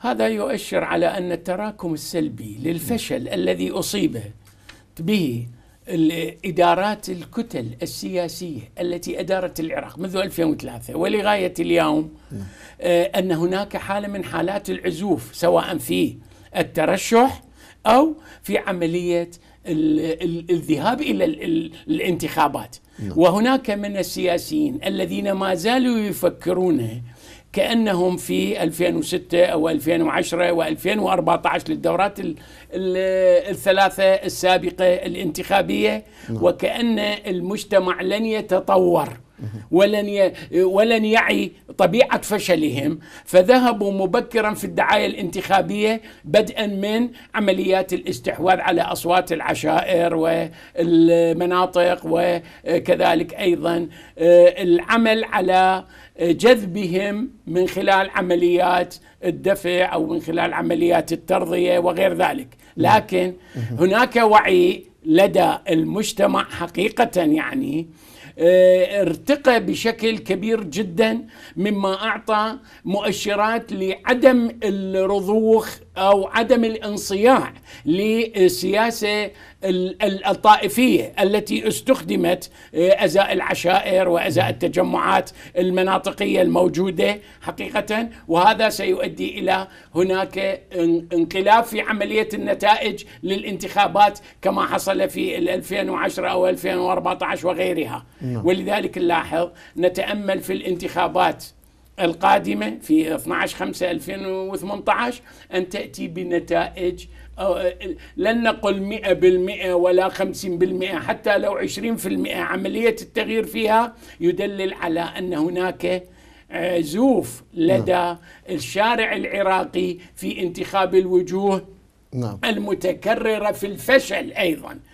هذا يؤشر على أن التراكم السلبي للفشل الذي اصيب به الإدارات الكتل السياسية التي أدارت العراق منذ 2003 ولغاية اليوم آه، أن هناك حالة من حالات العزوف سواء في الترشح أو في عملية الذهاب إلى الانتخابات نعم. وهناك من السياسيين الذين ما زالوا يفكرون كأنهم في 2006 أو 2010 و2014 للدورات الثلاثة السابقة الانتخابية نعم. وكأن المجتمع لن يتطور ولن ولن يعي طبيعة فشلهم فذهبوا مبكرا في الدعاية الانتخابية بدءا من عمليات الاستحواذ على أصوات العشائر والمناطق وكذلك أيضا آه، العمل على جذبهم من خلال عمليات الدفع أو من خلال عمليات الترضية وغير ذلك نعم. لكن هناك وعي لدى المجتمع حقيقة يعني آه، ارتقى بشكل كبير جدا مما اعطى مؤشرات لعدم الرضوخ او عدم الانصياع للسياسه الطائفيه التي استخدمت آه، ازاء العشائر وازاء التجمعات المناطقيه الموجوده حقيقه وهذا سيؤدي الى هناك انقلاب في عمليه النتائج للانتخابات كما حصل في 2010 او 2014 وغيرها نعم. ولذلك نلاحظ نتامل في الانتخابات القادمة في 12 5 2018 أن تأتي بنتائج لن نقل 100% ولا 50% حتى لو 20% عملية التغيير فيها يدلل على أن هناك زوف لدى نعم. الشارع العراقي في انتخاب الوجوه نعم. المتكررة في الفشل أيضا